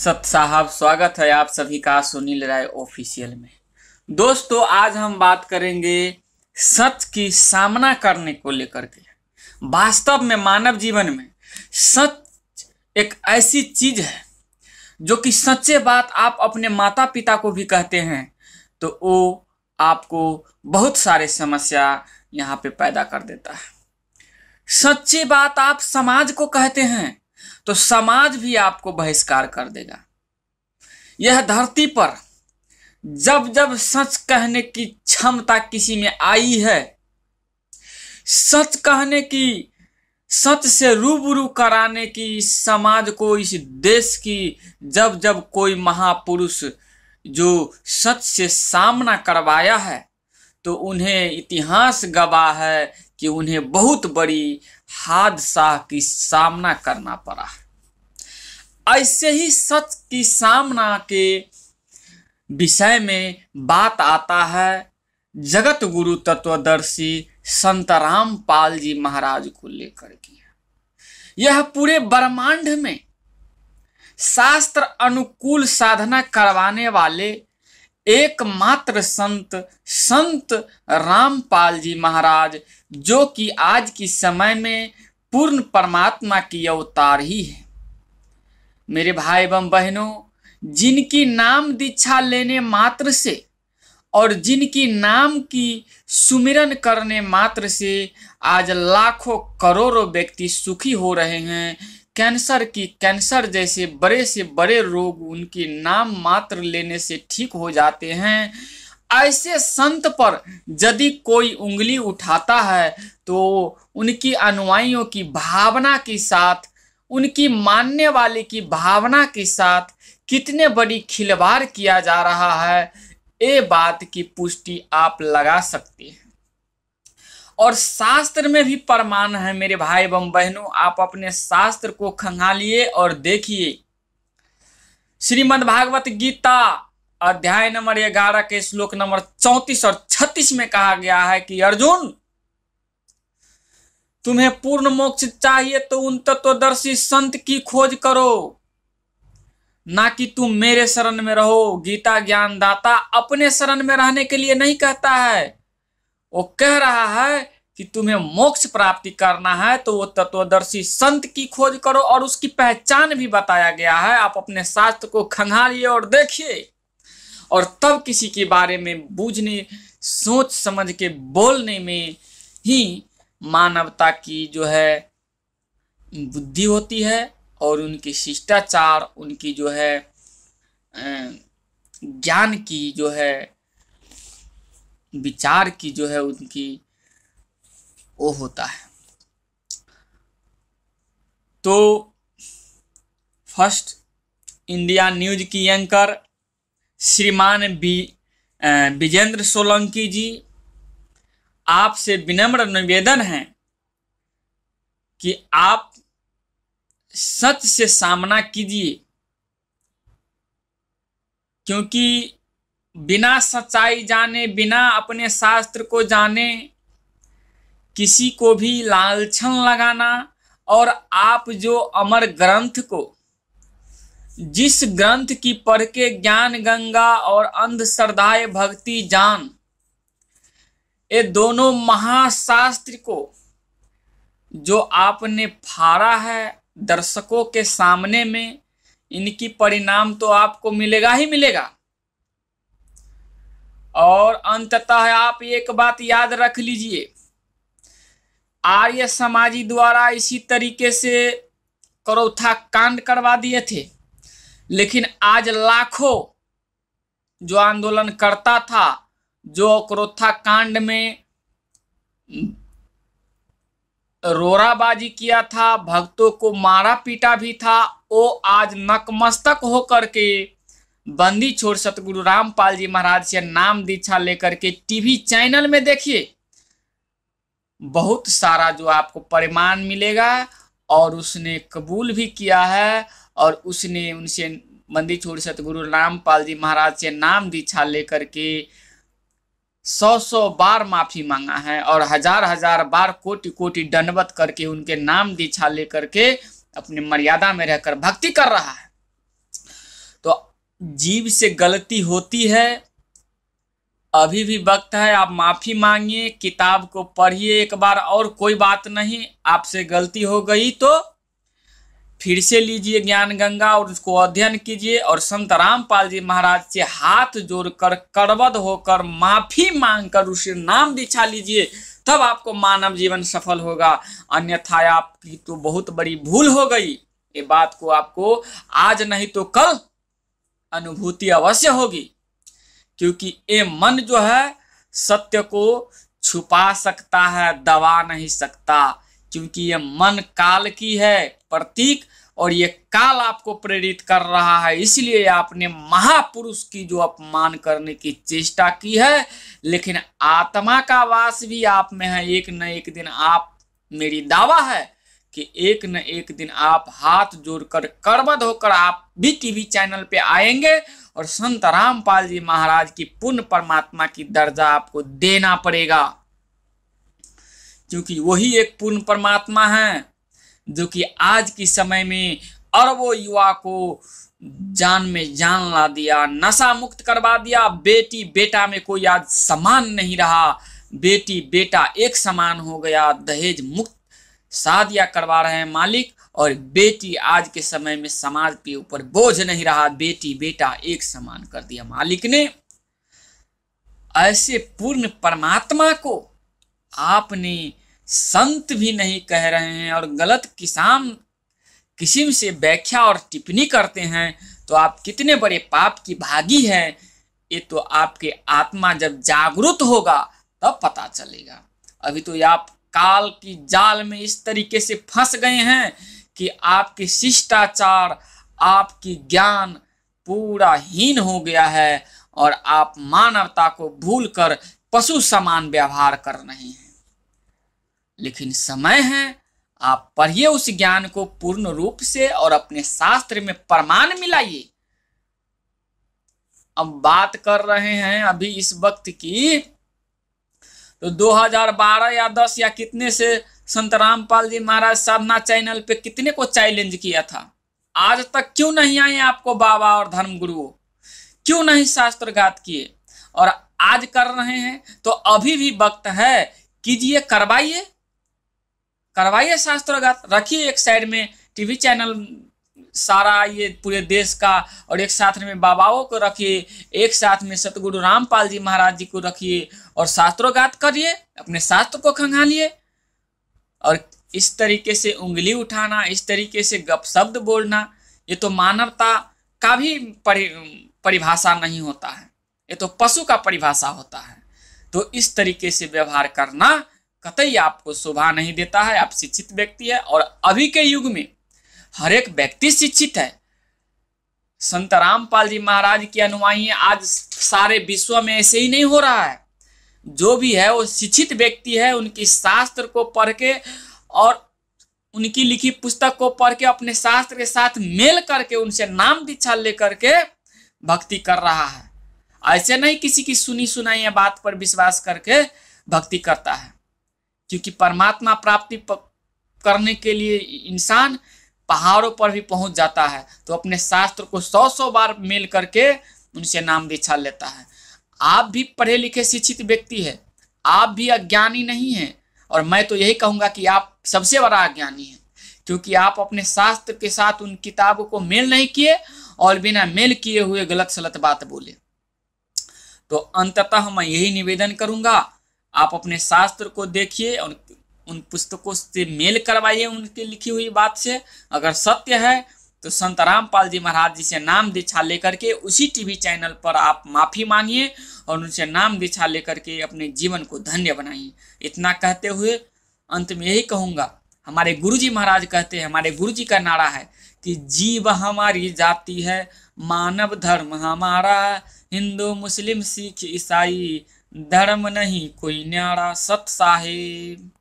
सत साहब स्वागत है आप सभी का सुनील राय ऑफिशियल में दोस्तों आज हम बात करेंगे सच की सामना करने को लेकर के वास्तव में मानव जीवन में सच एक ऐसी चीज है जो कि सच्चे बात आप अपने माता पिता को भी कहते हैं तो वो आपको बहुत सारे समस्या यहाँ पे पैदा कर देता है सच्ची बात आप समाज को कहते हैं तो समाज भी आपको बहिष्कार कर देगा यह धरती पर जब जब सच कहने की क्षमता किसी में आई है सच कहने की सच से रूबरू कराने की समाज को इस देश की जब जब कोई महापुरुष जो सच से सामना करवाया है तो उन्हें इतिहास गवाह है कि उन्हें बहुत बड़ी हादसा की सामना करना पड़ा ऐसे ही सच की सामना के विषय में बात आता है जगत गुरु तत्वदर्शी संत रामपाल जी महाराज को लेकर के यह पूरे ब्रह्मांड में शास्त्र अनुकूल साधना करवाने वाले एकमात्र संत संत रामपाल जी महाराज जो कि आज की समय में पूर्ण परमात्मा की अवतार ही है मेरे भाई एवं बहनों जिनकी नाम दीक्षा लेने मात्र से और जिनकी नाम की सुमिरन करने मात्र से आज लाखों करोड़ों व्यक्ति सुखी हो रहे हैं कैंसर की कैंसर जैसे बड़े से बड़े रोग उनके नाम मात्र लेने से ठीक हो जाते हैं ऐसे संत पर यदि कोई उंगली उठाता है तो उनकी अनुयायियों की भावना के साथ उनकी मानने वाले की भावना के साथ कितने बड़ी खिलवाड़ किया जा रहा है ये बात की पुष्टि आप लगा सकते हैं और शास्त्र में भी प्रमाण है मेरे भाई एवं बहनों आप अपने शास्त्र को खंगालिए और देखिए श्रीमद् भागवत गीता अध्याय नंबर ग्यारह के श्लोक नंबर चौतीस और छत्तीस में कहा गया है कि अर्जुन तुम्हें पूर्ण मोक्ष चाहिए तो उन तत्वदर्शी संत की खोज करो ना कि तुम मेरे शरण में रहो गीता ज्ञान दाता अपने शरण में रहने के लिए नहीं कहता है वो कह रहा है कि तुम्हें मोक्ष प्राप्ति करना है तो वो तत्वदर्शी संत की खोज करो और उसकी पहचान भी बताया गया है आप अपने शास्त्र को खंगालिए और देखिए और तब किसी के बारे में बूझने सोच समझ के बोलने में ही मानवता की जो है बुद्धि होती है और उनकी शिष्टाचार उनकी जो है ज्ञान की जो है विचार की जो है उनकी वो होता है तो फर्स्ट इंडिया न्यूज की एंकर श्रीमान बी विजेंद्र सोलंकी जी आपसे विनम्र निवेदन है कि आप सच से सामना कीजिए क्योंकि बिना सच्चाई जाने बिना अपने शास्त्र को जाने किसी को भी लालछन लगाना और आप जो अमर ग्रंथ को जिस ग्रंथ की पढ़ के ज्ञान गंगा और अंध श्रद्धाए भक्ति जान ये दोनों महाशास्त्र को जो आपने फाड़ा है दर्शकों के सामने में इनकी परिणाम तो आपको मिलेगा ही मिलेगा और अंततः आप एक बात याद रख लीजिए आर्य समाजी द्वारा इसी तरीके से करौथा कांड करवा दिए थे लेकिन आज लाखों जो आंदोलन करता था जो क्रोथा कांड में रोराबाजी किया था भक्तों को मारा पीटा भी था वो आज नकमस्तक होकर के बंदी छोड़ सतगुरु रामपाल जी महाराज से नाम दीक्षा लेकर के टीवी चैनल में देखिए बहुत सारा जो आपको परिमाण मिलेगा और उसने कबूल भी किया है और उसने उनसे बंदी छोड़ सतगुरु रामपाल जी महाराज से नाम दीक्षा लेकर के सौ सौ बार माफी मांगा है और हजार हजार बार कोटि कोटि दंडवत करके उनके नाम दीक्षा लेकर के अपने मर्यादा में रहकर भक्ति कर रहा है जीव से गलती होती है अभी भी वक्त है आप माफ़ी मांगिए किताब को पढ़िए एक बार और कोई बात नहीं आपसे गलती हो गई तो फिर से लीजिए ज्ञान गंगा और उसको अध्ययन कीजिए और संत रामपाल जी महाराज से हाथ जोड़कर करवद होकर माफ़ी मांगकर उसे नाम दिखा लीजिए तब आपको मानव जीवन सफल होगा अन्यथा आपकी तो बहुत बड़ी भूल हो गई ये बात को आपको आज नहीं तो कल अनुभूति अवश्य होगी क्योंकि ये मन जो है सत्य को छुपा सकता है दबा नहीं सकता क्योंकि ये मन काल की है प्रतीक और ये काल आपको प्रेरित कर रहा है इसलिए आपने महापुरुष की जो अपमान करने की चेष्टा की है लेकिन आत्मा का वास भी आप में है एक न एक दिन आप मेरी दावा है कि एक न एक दिन आप हाथ जोड़कर करबद होकर आप भी टीवी चैनल पे आएंगे और संत रामपाल जी महाराज की पुण्य परमात्मा की दर्जा आपको देना पड़ेगा क्योंकि वही एक पूर्ण परमात्मा है जो कि आज की समय में अरबों युवा को जान में जान ला दिया नशा मुक्त करवा दिया बेटी बेटा में कोई आज समान नहीं रहा बेटी बेटा एक समान हो गया दहेज मुक्त शादियाँ करवा रहे हैं मालिक और बेटी आज के समय में समाज के ऊपर बोझ नहीं रहा बेटी बेटा एक समान कर दिया मालिक ने ऐसे पूर्ण परमात्मा को आपने संत भी नहीं कह रहे हैं और गलत किसान किसीम से व्याख्या और टिप्पणी करते हैं तो आप कितने बड़े पाप की भागी हैं ये तो आपके आत्मा जब जागृत होगा तब पता चलेगा अभी तो आप काल की जाल में इस तरीके से फंस गए हैं कि आपके शिष्टाचार आपकी ज्ञान पूरा हीन हो गया है और आप मानवता को भूलकर पशु समान व्यवहार कर रहे हैं लेकिन समय है आप पढ़िए उस ज्ञान को पूर्ण रूप से और अपने शास्त्र में प्रमाण मिलाइए अब बात कर रहे हैं अभी इस वक्त की तो 2012 या 10 या कितने से संत रामपाल जी महाराज साधना चैनल पे कितने को चैलेंज किया था आज तक क्यों नहीं आए आपको बाबा और धर्मगुरुओं क्यों नहीं शास्त्र घात किए और आज कर रहे हैं तो अभी भी वक्त है कीजिए करवाइए करवाइए घात रखिए एक साइड में टीवी चैनल सारा ये पूरे देश का और एक साथ में बाबाओं को रखिए एक साथ में सतगुरु रामपाल जी महाराज जी को रखिए और शास्त्रोगात करिए अपने शास्त्र को खंगालिए और इस तरीके से उंगली उठाना इस तरीके से गप शब्द बोलना ये तो मानवता का भी परि परिभाषा नहीं होता है ये तो पशु का परिभाषा होता है तो इस तरीके से व्यवहार करना कतई आपको शोभा नहीं देता है आप शिक्षित व्यक्ति है और अभी के युग में हर एक व्यक्ति शिक्षित है संत रामपाल जी महाराज की अनुयायी आज सारे विश्व में ऐसे ही नहीं हो रहा है जो भी है वो शिक्षित व्यक्ति है उनकी शास्त्र को पढ़ के और उनकी लिखी पुस्तक को पढ़ के अपने शास्त्र के साथ मेल करके उनसे नाम दीक्षा लेकर के भक्ति कर रहा है ऐसे नहीं किसी की सुनी सुनाई बात पर विश्वास करके भक्ति करता है क्योंकि परमात्मा प्राप्ति करने के लिए इंसान पहाड़ों पर भी पहुंच जाता है तो अपने शास्त्र को सौ सौ बार मेल करके उनसे नाम भी छाल लेता है आप भी पढ़े लिखे शिक्षित व्यक्ति है आप भी अज्ञानी नहीं है और मैं तो यही कहूंगा कि आप सबसे बड़ा अज्ञानी है क्योंकि आप अपने शास्त्र के साथ उन किताबों को मेल नहीं किए और बिना मेल किए हुए गलत सलत बात बोले तो अंततः मैं यही निवेदन करूंगा आप अपने शास्त्र को देखिए और उन पुस्तकों से मेल करवाइए उनकी लिखी हुई बात से अगर सत्य है तो संत रामपाल जी महाराज जी से नाम दीक्षा लेकर के उसी टीवी चैनल पर आप माफ़ी मांगिए और उनसे नाम दीक्षा लेकर के अपने जीवन को धन्य बनाइए इतना कहते हुए अंत में यही कहूँगा हमारे गुरुजी महाराज कहते हैं हमारे गुरुजी का नारा है कि जीव हमारी जाति है मानव धर्म हमारा हिंदू मुस्लिम सिख ईसाई धर्म नहीं कोई न्यारा सत साहेब